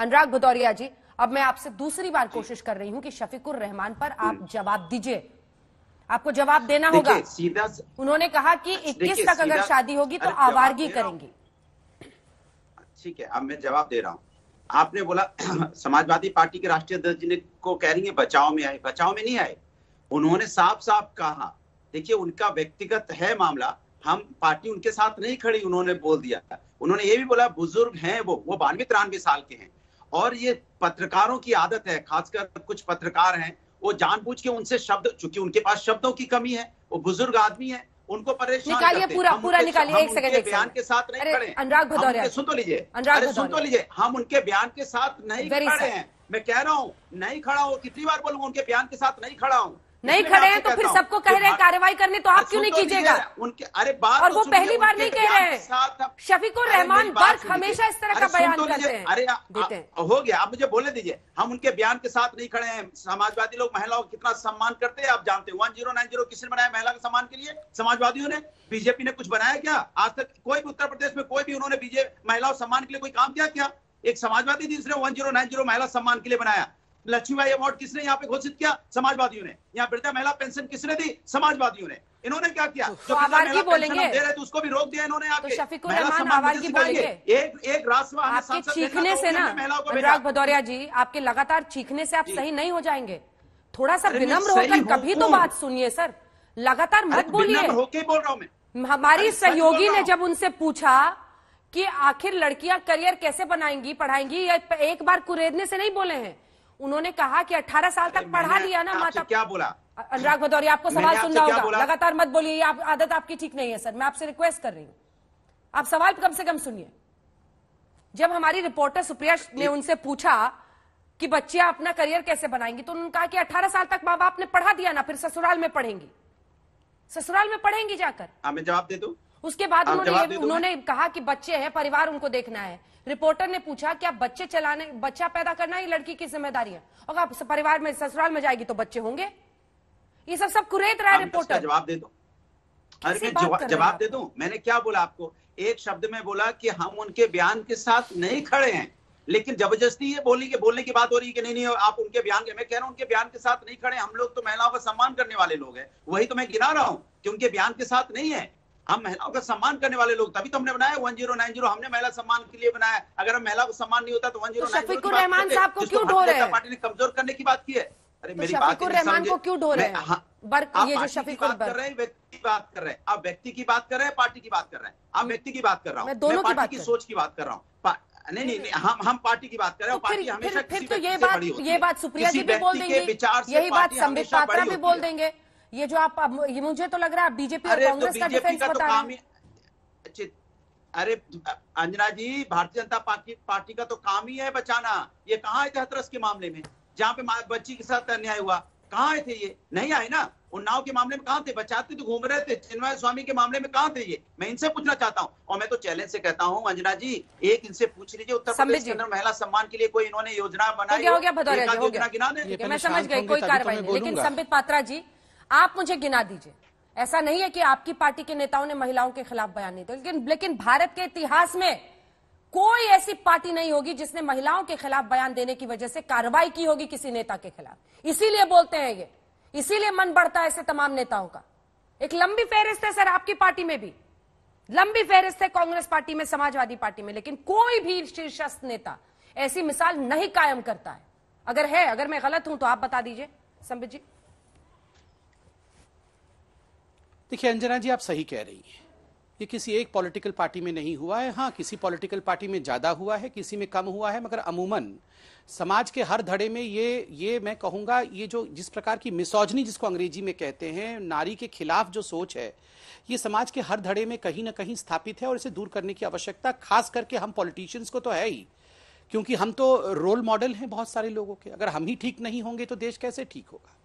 अनुराग भदौरिया जी अब मैं आपसे दूसरी बार कोशिश कर रही हूं कि शफीकुर रहमान पर आप हम्म। जवाब दीजिए आपको जवाब देना होगा सीधा उन्होंने कहा कि 21 अच्छा, तक अगर शादी होगी तो आवारगी करेंगे ठीक है अब मैं जवाब दे रहा हूँ आपने बोला समाजवादी पार्टी के राष्ट्रीय अध्यक्ष जी को कह रही है बचाव में आए बचाव में नहीं आए उन्होंने साफ साफ कहा देखिए उनका व्यक्तिगत है मामला हम पार्टी उनके साथ नहीं खड़ी उन्होंने बोल दिया था उन्होंने ये भी बोला बुजुर्ग हैं वो वो बानवे तिरानवे साल के हैं और ये पत्रकारों की आदत है खासकर कुछ पत्रकार हैं वो जानबूझ के उनसे शब्द चूंकि उनके पास शब्दों की कमी है वो बुजुर्ग आदमी है उनको परेशान निकालिए पूरा पूरा निकालिए एक सेकंड बयान के साथ नहीं खड़े अनुराग भदौरिया सुन तो लीजिए अनुराग सुन तो लीजिए हम उनके बयान के साथ नहीं खड़े हैं मैं कह रहा हूँ नहीं खड़ा हूँ कितनी बार बोलूंगा उनके बयान के साथ नहीं खड़ा हूँ नहीं खड़े हैं तो फिर सबको कह कार्रवाई करने तो आप क्यों नहीं तो कीजिएगा उनके अरे बात और तो वो पहली बार नहीं कह रहे हैं शफीकुर रहमान बर्क हमेशा इस तरह का बयान तो करते हैं अरे हो गया आप मुझे बोले दीजिए हम उनके बयान के साथ नहीं खड़े हैं समाजवादी लोग महिलाओं का कितना सम्मान करते हैं आप जानते हैं वन जीरो नाइन जीरो किसने बनाया महिला के सम्मान के लिए समाजवादियों ने बीजेपी ने कुछ बनाया क्या आज तक कोई भी उत्तर प्रदेश में कोई भी उन्होंने बीजेपी महिलाओं सम्मान के लिए कोई काम किया क्या एक समाजवादी जिसने वन जीरो नाइन जीरो महिला सम्मान के लिए बनाया लक्ष्मीबाई अवार्ड किसने यहाँ पे घोषित किया समाजवादियों ने यहाँ वृद्धा महिला पेंशन किसने दी समाजवादियों ने इन्होंने क्या किया तो जो की बोलेंगे दे रहे थे उसको भी रोक दिया इन्होंने तो आपके शफीकुर रहमान आवारगी बोलेंगे एक एक आपके चीखने से ना अनुराग भदौरिया जी आपके लगातार चीखने से आप सही नहीं हो जाएंगे थोड़ा सा विनम्र होकर कभी तो बात सुनिए सर लगातार मत बोलिए बोल रहा हूँ हमारी सहयोगी ने जब उनसे पूछा कि आखिर लड़कियां करियर कैसे बनाएंगी पढ़ाएंगी या एक बार कुरेदने से नहीं बोले हैं उन्होंने कहा कि 18 साल तक पढ़ा लिया ना माता क्या बोला अनुराग भदौरी आपको सवाल रहा होगा लगातार मत बोलिए आप आदत आपकी ठीक नहीं है सर मैं आपसे रिक्वेस्ट कर रही हूँ आप सवाल कम से कम सुनिए जब हमारी रिपोर्टर सुप्रिया ने उनसे पूछा कि बच्चे अपना करियर कैसे बनाएंगी तो उन्होंने कहा कि 18 साल तक माँ बाप ने पढ़ा दिया ना फिर ससुराल में पढ़ेंगी ससुराल में पढ़ेंगी जाकर हाँ, मैं जवाब दे दू उसके बाद उन्होंने उन्होंने कहा कि बच्चे हैं परिवार उनको देखना है रिपोर्टर ने पूछा कि आप बच्चे चलाने बच्चा पैदा करना ही लड़की की जिम्मेदारी है और आप परिवार में ससुराल में जाएगी तो बच्चे होंगे ये सब सब कुरेत रहा है रिपोर्टर जवाब दे दो अरे जवाब दे दू मैंने क्या बोला आपको एक शब्द में बोला कि हम उनके बयान के साथ नहीं खड़े हैं लेकिन जबरदस्ती ये बोली के बोलने की बात हो रही है कि नहीं नहीं आप उनके बयान के मैं कह रहा हूँ उनके बयान के साथ नहीं खड़े हम लोग तो महिलाओं का सम्मान करने वाले लोग हैं वही तो मैं गिना रहा हूँ कि उनके बयान के साथ नहीं है हम महिलाओं का सम्मान करने वाले लोग तभी तो हमने बनाया वन जीरो नाइन जीरो हमने महिला सम्मान के लिए बनाया अगर हम महिला को सम्मान नहीं होता तो वन तो जीरो पार्टी ने कमजोर करने की बात की है अरे तो मेरी बात रहमान को क्यों ढो रहे हैं हाँ। ये जो शफीक बात कर रहे हैं व्यक्ति की बात कर रहे हैं आप व्यक्ति की बात कर रहे हैं पार्टी की बात कर रहे हैं आप व्यक्ति की बात कर रहा हूँ दोनों पार्टी की सोच की बात कर रहा हूँ नहीं नहीं हम हम पार्टी की बात कर रहे हैं तो पार्टी हमेशा फिर तो ये बात ये बात सुप्रिया जी भी बोल देंगे यही बात संबित पात्रा भी बोल देंगे ये जो आप ये मुझे तो लग रहा है बीजेपी और तो कांग्रेस तो का डिफेंस बता रहे हैं अरे अंजना जी भारतीय जनता पार्टी पार्टी का तो काम ही है बचाना ये कहाँ आए थे हथरस के मामले में जहाँ पे बच्ची के साथ अन्याय हुआ कहाँ आए थे ये नहीं आए ना उन्नाव के मामले में कहा थे बचाते तो घूम रहे थे चिन्मय स्वामी के मामले में कहाँ थे ये मैं इनसे पूछना चाहता हूँ और मैं तो चैलेंज से कहता हूँ अंजना जी एक इनसे पूछ लीजिए उत्तर प्रदेश के अंदर महिला सम्मान के लिए कोई इन्होंने योजना बनाई योजना गिना दे मैं समझ गई कोई तो कार्रवाई लेकिन संबित पात्रा जी आप मुझे गिना दीजिए ऐसा नहीं है कि आपकी पार्टी के नेताओं ने महिलाओं के खिलाफ बयान नहीं दिया लेकिन लेकिन भारत के इतिहास में कोई ऐसी पार्टी नहीं होगी जिसने महिलाओं के खिलाफ बयान देने की वजह से कार्रवाई की होगी किसी नेता के खिलाफ इसीलिए बोलते हैं ये इसीलिए मन बढ़ता है ऐसे तमाम नेताओं का एक लंबी फेहरिस्त है सर आपकी पार्टी में भी लंबी फेहरिस्त है कांग्रेस पार्टी में समाजवादी पार्टी में लेकिन कोई भी शीर्षस्थ नेता ऐसी मिसाल नहीं कायम करता है अगर है अगर मैं गलत हूं तो आप बता दीजिए संबित जी देखिए अंजना जी आप सही कह रही हैं ये किसी एक पॉलिटिकल पार्टी में नहीं हुआ है हाँ किसी पॉलिटिकल पार्टी में ज़्यादा हुआ है किसी में कम हुआ है मगर अमूमन समाज के हर धड़े में ये ये मैं कहूँगा ये जो जिस प्रकार की मिसोजनी जिसको अंग्रेजी में कहते हैं नारी के खिलाफ जो सोच है ये समाज के हर धड़े में कहीं ना कहीं स्थापित है और इसे दूर करने की आवश्यकता खास करके हम पॉलिटिशियंस को तो है ही क्योंकि हम तो रोल मॉडल हैं बहुत सारे लोगों के अगर हम ही ठीक नहीं होंगे तो देश कैसे ठीक होगा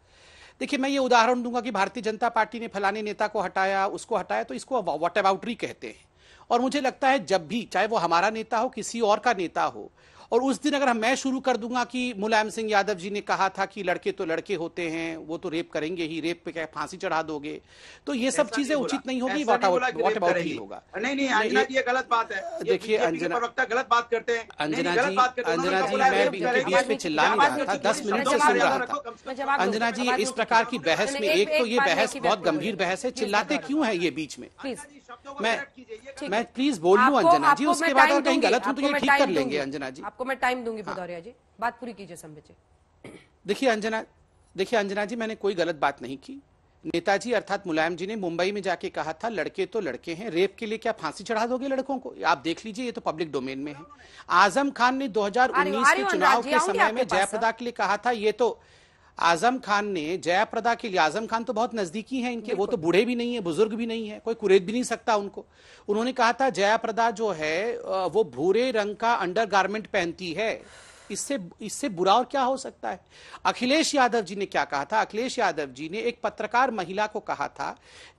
देखिए मैं ये उदाहरण दूंगा कि भारतीय जनता पार्टी ने फलाने नेता को हटाया उसको हटाया तो इसको वॉट अबाउटरी कहते हैं और मुझे लगता है जब भी चाहे वो हमारा नेता हो किसी और का नेता हो और उस दिन अगर मैं शुरू कर दूंगा कि मुलायम सिंह यादव जी ने कहा था कि लड़के तो लड़के होते हैं वो तो रेप करेंगे ही रेप पे क्या फांसी चढ़ा दोगे तो ये सब चीजें उचित नहीं होगी वॉट अबाउट होगा नहीं नहीं अंजना जी ये गलत बात है देखिए अंजना गलत बात करते हैं अंजना जी अंजना तो जी मैं इनके बीच में चिल्ला नहीं रहा था दस मिनट से सुन रहा था अंजना जी इस प्रकार की बहस में एक तो ये बहस बहुत गंभीर बहस है चिल्लाते क्यों है ये बीच में मैं मैं प्लीज बोल लू अंजना जी उसके बाद कहीं गलत हूँ तो ये ठीक कर लेंगे अंजना जी आपको मैं टाइम दूंगी हाँ। भदौरिया जी बात पूरी कीजिए संबित जी देखिए अंजना देखिए अंजना जी मैंने कोई गलत बात नहीं की नेताजी अर्थात मुलायम जी ने मुंबई में जाके कहा था लड़के तो लड़के हैं रेप के लिए क्या फांसी चढ़ा दोगे लड़कों को आप देख लीजिए ये तो पब्लिक डोमेन में है आजम खान ने 2019 के चुनाव के समय में जयप्रदा हाँ। के लिए कहा था ये तो आजम खान ने जयाप्रदा के लिए आजम खान तो बहुत नजदीकी हैं इनके वो तो बूढ़े भी नहीं है बुजुर्ग भी नहीं है कोई कुरेद भी नहीं सकता उनको उन्होंने कहा था जयाप्रदा जो है वो भूरे रंग का अंडर पहनती है इससे इससे बुरा और क्या हो सकता है अखिलेश यादव जी ने क्या कहा था अखिलेश यादव जी ने एक पत्रकार महिला को कहा था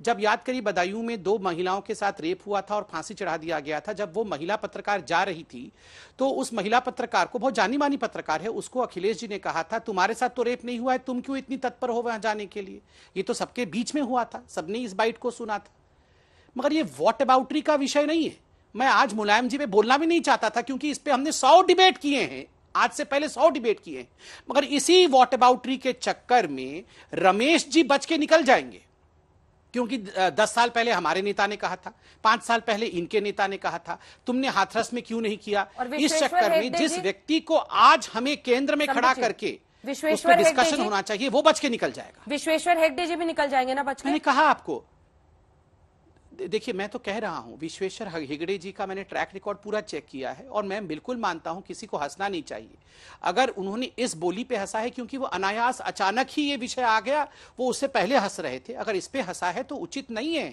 जब याद करी बदायूं में दो महिलाओं के साथ रेप हुआ था और फांसी चढ़ा दिया गया था जब वो महिला पत्रकार जा रही थी तो उस महिला पत्रकार को बहुत जानी मानी पत्रकार है उसको अखिलेश जी ने कहा था तुम्हारे साथ तो रेप नहीं हुआ है तुम क्यों इतनी तत्पर हो वहां जाने के लिए ये तो सबके बीच में हुआ था सबने इस बाइट को सुना था मगर ये वॉट अबाउटरी का विषय नहीं है मैं आज मुलायम जी पे बोलना भी नहीं चाहता था क्योंकि इस पर हमने सौ डिबेट किए हैं आज से पहले सौ डिबेट किए मगर इसी वॉट अबाउटरी के चक्कर में रमेश जी बच के निकल जाएंगे क्योंकि दस साल पहले हमारे नेता ने कहा था पांच साल पहले इनके नेता ने कहा था तुमने हाथरस में क्यों नहीं किया इस चक्कर में जिस व्यक्ति को आज हमें केंद्र में खड़ा करके विश्वेश्वर डिस्कशन होना चाहिए वो बच के निकल जाएगा विश्वेश्वर हेगडे जी भी निकल जाएंगे ना बच मैंने कहा आपको देखिए मैं तो कह रहा हूँ विश्वेश्वर हिगड़े जी का मैंने ट्रैक रिकॉर्ड पूरा चेक किया है और मैं बिल्कुल मानता हूँ किसी को हंसना नहीं चाहिए अगर उन्होंने इस बोली पे हंसा है क्योंकि वो अनायास अचानक ही ये विषय आ गया वो उससे पहले हंस रहे थे अगर इस पे हंसा है तो उचित नहीं है